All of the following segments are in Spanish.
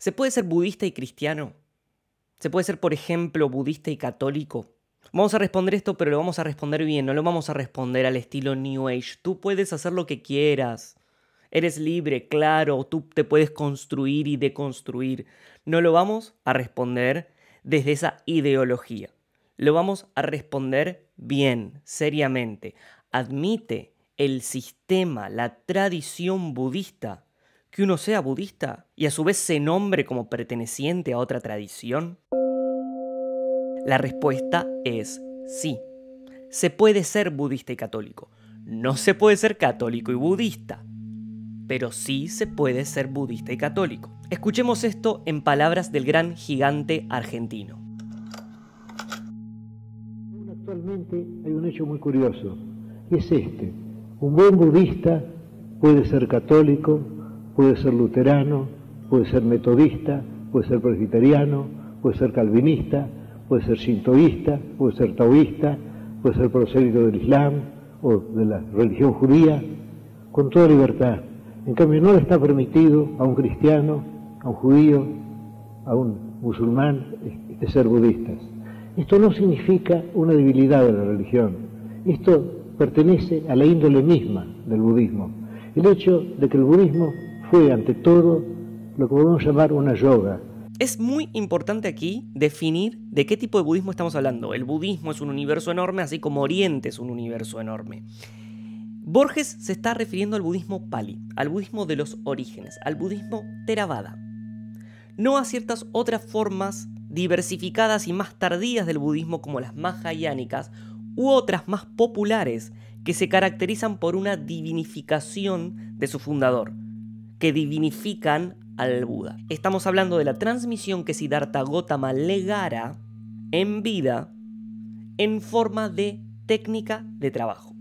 ¿Se puede ser budista y cristiano? ¿Se puede ser, por ejemplo, budista y católico? Vamos a responder esto, pero lo vamos a responder bien, no lo vamos a responder al estilo New Age. Tú puedes hacer lo que quieras. Eres libre, claro, tú te puedes construir y deconstruir. No lo vamos a responder desde esa ideología. Lo vamos a responder bien, seriamente. Admite el sistema, la tradición budista que uno sea budista y a su vez se nombre como perteneciente a otra tradición? La respuesta es sí. Se puede ser budista y católico. No se puede ser católico y budista. Pero sí se puede ser budista y católico. Escuchemos esto en palabras del gran gigante argentino. Actualmente hay un hecho muy curioso, y es este. Un buen budista puede ser católico, puede ser luterano, puede ser metodista, puede ser presbiteriano, puede ser calvinista, puede ser sintoísta, puede ser taoísta, puede ser prosélito del Islam o de la religión judía, con toda libertad. En cambio, no le está permitido a un cristiano, a un judío, a un musulmán este, ser budistas. Esto no significa una debilidad de la religión. Esto pertenece a la índole misma del budismo. El hecho de que el budismo fue ante todo lo que podemos llamar una yoga. Es muy importante aquí definir de qué tipo de budismo estamos hablando. El budismo es un universo enorme, así como Oriente es un universo enorme. Borges se está refiriendo al budismo pali, al budismo de los orígenes, al budismo Theravada. No a ciertas otras formas diversificadas y más tardías del budismo como las mahayánicas u otras más populares que se caracterizan por una divinificación de su fundador, que divinifican al Buda. Estamos hablando de la transmisión que Siddhartha Gautama legara en vida en forma de técnica de trabajo.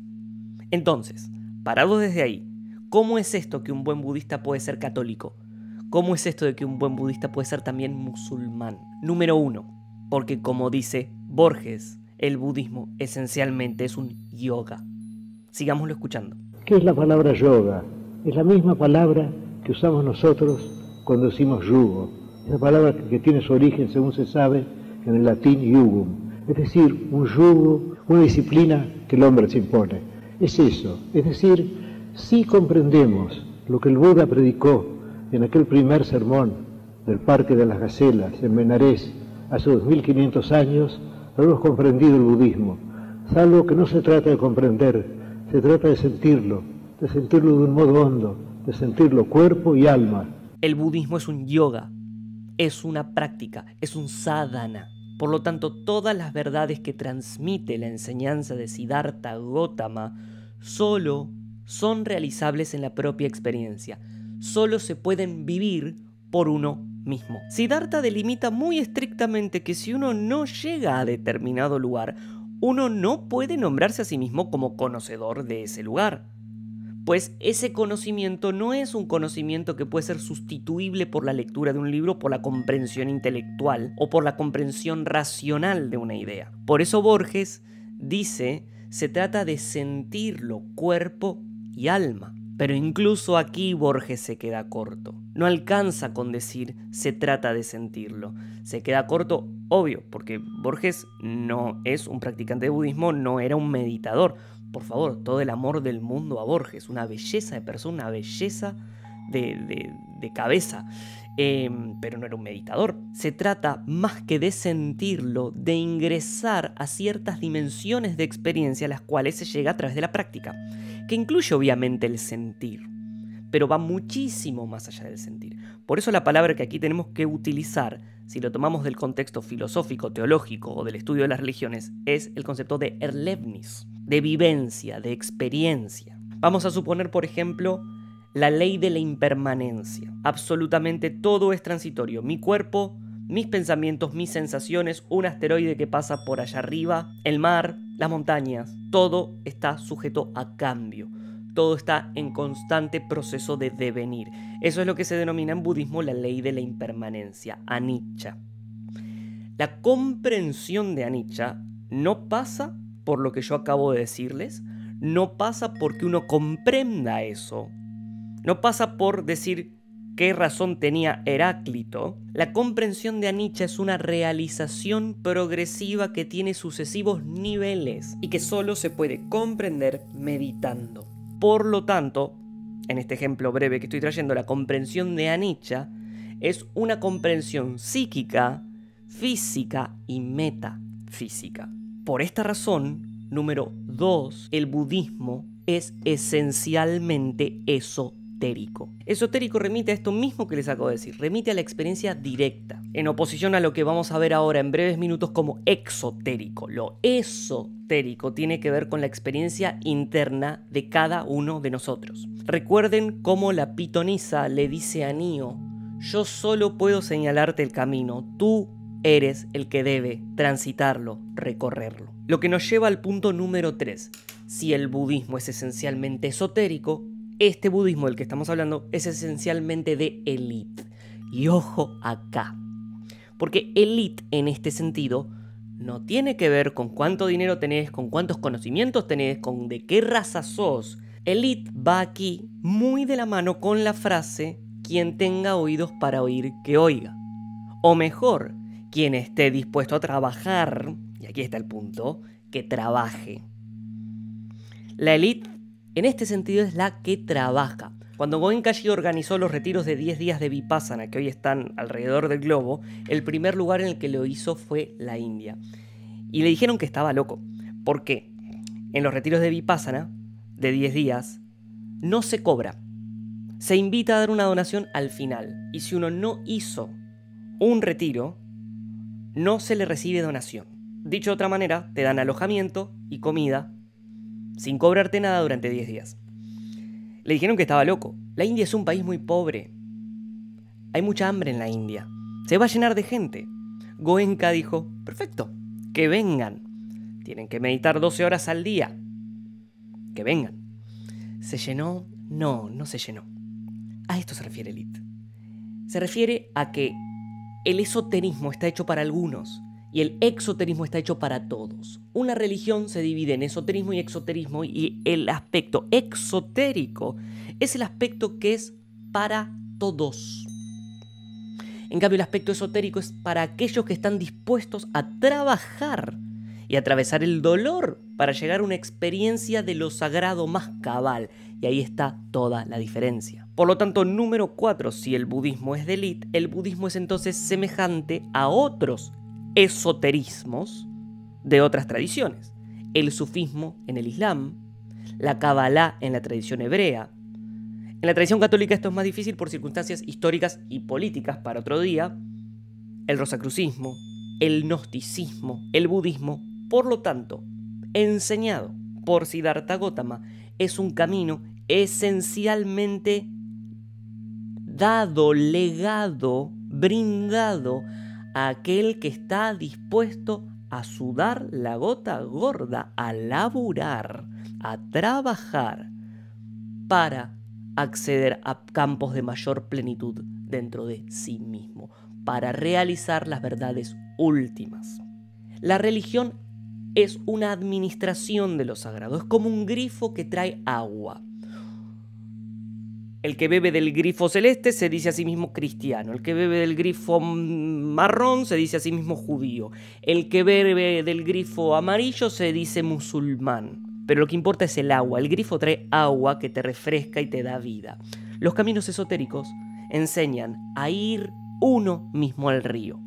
Entonces, parados desde ahí, ¿cómo es esto que un buen budista puede ser católico? ¿Cómo es esto de que un buen budista puede ser también musulmán? Número uno, porque como dice Borges, el budismo esencialmente es un yoga. Sigámoslo escuchando. ¿Qué es la palabra yoga? Es la misma palabra que usamos nosotros cuando decimos yugo. Esa palabra que tiene su origen, según se sabe, en el latín yugum. Es decir, un yugo, una disciplina que el hombre se impone. Es eso. Es decir, si comprendemos lo que el Buda predicó en aquel primer sermón del Parque de las Gacelas, en Menarés, hace 2500 años, habremos comprendido el budismo. Salvo que no se trata de comprender, se trata de sentirlo, de sentirlo de un modo hondo, de sentirlo cuerpo y alma. El budismo es un yoga, es una práctica, es un sadhana. Por lo tanto, todas las verdades que transmite la enseñanza de Siddhartha Gautama solo son realizables en la propia experiencia, solo se pueden vivir por uno mismo. Siddhartha delimita muy estrictamente que si uno no llega a determinado lugar, uno no puede nombrarse a sí mismo como conocedor de ese lugar pues ese conocimiento no es un conocimiento que puede ser sustituible por la lectura de un libro, por la comprensión intelectual o por la comprensión racional de una idea. Por eso Borges dice, se trata de sentirlo cuerpo y alma. Pero incluso aquí Borges se queda corto. No alcanza con decir se trata de sentirlo. Se queda corto, obvio, porque Borges no es un practicante de budismo, no era un meditador por favor, todo el amor del mundo a Borges, una belleza de persona, una belleza de, cabeza. Em, pero no era un meditador. Se trata más que de sentirlo, de ingresar a ciertas dimensiones de experiencia a las cuales se llega a través de la práctica, que incluye obviamente el sentir, pero va muchísimo más allá del sentir. Por eso la palabra que aquí tenemos que utilizar, si lo tomamos del contexto filosófico, teológico o del estudio de las religiones, es el concepto de erlebnis de vivencia, de experiencia. Vamos a suponer, por ejemplo, la ley de la impermanencia. Absolutamente todo es transitorio. Mi cuerpo, mis pensamientos, mis sensaciones, un asteroide que pasa por allá arriba, el mar, las montañas, todo está sujeto a cambio. Todo está en constante proceso de devenir. Eso es lo que se denomina en budismo la ley de la impermanencia, anicca. La comprensión de anicca no pasa por lo que yo acabo de decirles, no pasa porque uno comprenda eso, no pasa por decir qué razón tenía Heráclito. La comprensión de Anicha es una realización progresiva que tiene sucesivos niveles y que solo se puede comprender meditando. Por lo tanto, en este ejemplo breve que estoy trayendo, la comprensión de Anicha es una comprensión psíquica, física y metafísica. Por esta razón, número 2, el budismo es esencialmente esotérico. Esotérico remite a esto mismo que les acabo de decir, remite a la experiencia directa, en oposición a lo que vamos a ver ahora en breves minutos como exotérico. Lo esotérico tiene que ver con la experiencia interna de cada uno de nosotros. Recuerden cómo la pitonisa le dice a Nio, yo solo puedo señalarte el camino, tú Eres el que debe transitarlo, recorrerlo. Lo que nos lleva al punto número 3. Si el budismo es esencialmente esotérico, este budismo del que estamos hablando es esencialmente de elite. Y ojo acá. Porque elite en este sentido no tiene que ver con cuánto dinero tenés, con cuántos conocimientos tenés, con de qué raza sos. Elite va aquí muy de la mano con la frase quien tenga oídos para oír que oiga. O mejor, quien esté dispuesto a trabajar, y aquí está el punto, que trabaje. La élite, en este sentido, es la que trabaja. Cuando Goenkaji organizó los retiros de 10 días de Vipassana, que hoy están alrededor del globo, el primer lugar en el que lo hizo fue la India. Y le dijeron que estaba loco. Porque En los retiros de Vipassana, de 10 días, no se cobra. Se invita a dar una donación al final. Y si uno no hizo un retiro, no se le recibe donación. Dicho de otra manera, te dan alojamiento y comida sin cobrarte nada durante 10 días. Le dijeron que estaba loco. La India es un país muy pobre. Hay mucha hambre en la India. Se va a llenar de gente. Goenka dijo, perfecto, que vengan. Tienen que meditar 12 horas al día. Que vengan. ¿Se llenó? No, no se llenó. A esto se refiere it Se refiere a que el esoterismo está hecho para algunos y el exoterismo está hecho para todos. Una religión se divide en esoterismo y exoterismo y el aspecto exotérico es el aspecto que es para todos. En cambio, el aspecto esotérico es para aquellos que están dispuestos a trabajar y atravesar el dolor para llegar a una experiencia de lo sagrado más cabal. Y ahí está toda la diferencia. Por lo tanto, número 4, si el budismo es de élite, el budismo es entonces semejante a otros esoterismos de otras tradiciones. El sufismo en el Islam, la Kabbalah en la tradición hebrea. En la tradición católica esto es más difícil por circunstancias históricas y políticas para otro día. El rosacrucismo, el gnosticismo, el budismo por lo tanto, enseñado por Siddhartha Gautama es un camino esencialmente dado, legado, brindado a aquel que está dispuesto a sudar la gota gorda, a laburar, a trabajar para acceder a campos de mayor plenitud dentro de sí mismo, para realizar las verdades últimas. La religión es una administración de lo sagrado, es como un grifo que trae agua. El que bebe del grifo celeste se dice a sí mismo cristiano, el que bebe del grifo marrón se dice a sí mismo judío, el que bebe del grifo amarillo se dice musulmán. Pero lo que importa es el agua, el grifo trae agua que te refresca y te da vida. Los caminos esotéricos enseñan a ir uno mismo al río.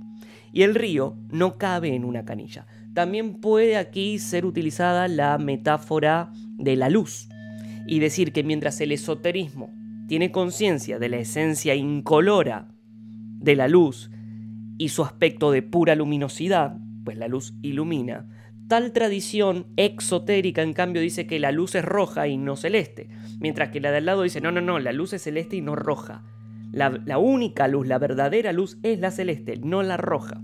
Y el río no cabe en una canilla, también puede aquí ser utilizada la metáfora de la luz y decir que mientras el esoterismo tiene conciencia de la esencia incolora de la luz y su aspecto de pura luminosidad, pues la luz ilumina, tal tradición exotérica en cambio dice que la luz es roja y no celeste, mientras que la de al lado dice, no, no, no, la luz es celeste y no roja. La, la única luz, la verdadera luz es la celeste, no la roja.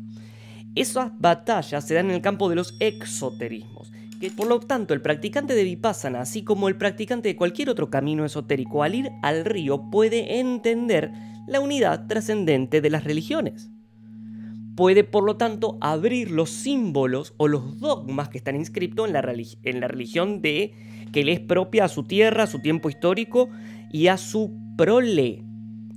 Esas batallas se dan en el campo de los exoterismos, que por lo tanto el practicante de Vipassana, así como el practicante de cualquier otro camino esotérico al ir al río, puede entender la unidad trascendente de las religiones. Puede, por lo tanto, abrir los símbolos o los dogmas que están inscritos en la, en la religión de que le es propia a su tierra, a su tiempo histórico y a su prole,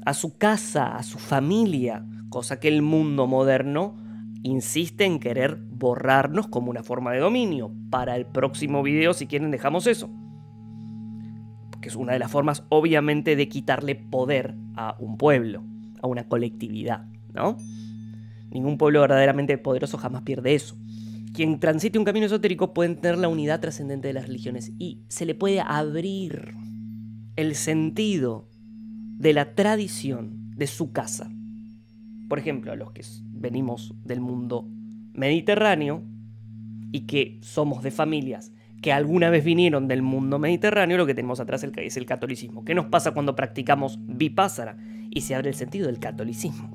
a su casa, a su familia, cosa que el mundo moderno insiste en querer borrarnos como una forma de dominio. Para el próximo video, si quieren, dejamos eso. Porque es una de las formas, obviamente, de quitarle poder a un pueblo, a una colectividad, ¿no? Ningún pueblo verdaderamente poderoso jamás pierde eso. Quien transite un camino esotérico puede tener la unidad trascendente de las religiones y se le puede abrir el sentido de la tradición de su casa por ejemplo, a los que venimos del mundo mediterráneo y que somos de familias que alguna vez vinieron del mundo mediterráneo, lo que tenemos atrás es el catolicismo. ¿Qué nos pasa cuando practicamos vipassana? Y se abre el sentido del catolicismo.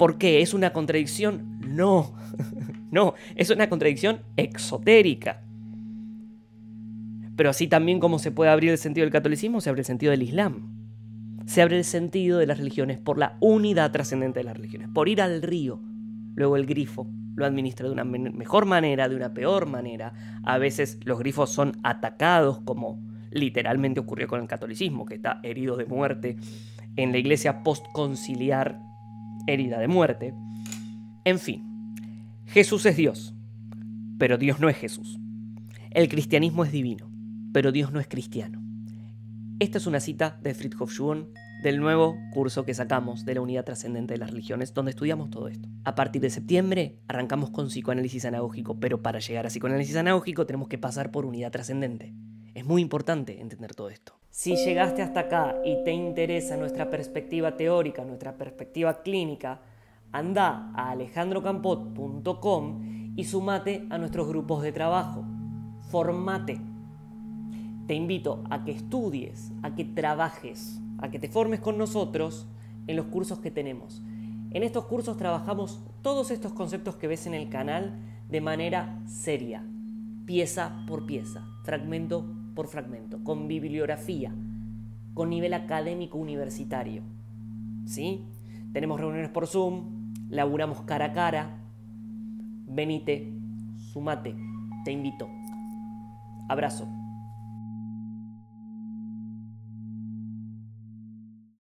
¿Por qué? ¿Es una contradicción? No, no, es una contradicción exotérica. Pero así también como se puede abrir el sentido del catolicismo, se abre el sentido del Islam se abre el sentido de las religiones por la unidad trascendente de las religiones, por ir al río. Luego el grifo lo administra de una mejor manera, de una peor manera. A veces los grifos son atacados, como literalmente ocurrió con el catolicismo, que está herido de muerte en la iglesia postconciliar, herida de muerte. En fin, Jesús es Dios, pero Dios no es Jesús. El cristianismo es divino, pero Dios no es cristiano. Esta es una cita de Friedhof Schuon del nuevo curso que sacamos de la Unidad Trascendente de las Religiones, donde estudiamos todo esto. A partir de septiembre arrancamos con psicoanálisis anagógico, pero para llegar a psicoanálisis anagógico tenemos que pasar por unidad trascendente. Es muy importante entender todo esto. Si llegaste hasta acá y te interesa nuestra perspectiva teórica, nuestra perspectiva clínica, anda a alejandrocampot.com y sumate a nuestros grupos de trabajo. Formate te invito a que estudies, a que trabajes, a que te formes con nosotros en los cursos que tenemos. En estos cursos trabajamos todos estos conceptos que ves en el canal de manera seria, pieza por pieza, fragmento por fragmento, con bibliografía, con nivel académico universitario. ¿Sí? Tenemos reuniones por Zoom, laburamos cara a cara. Venite, sumate, te invito. Abrazo.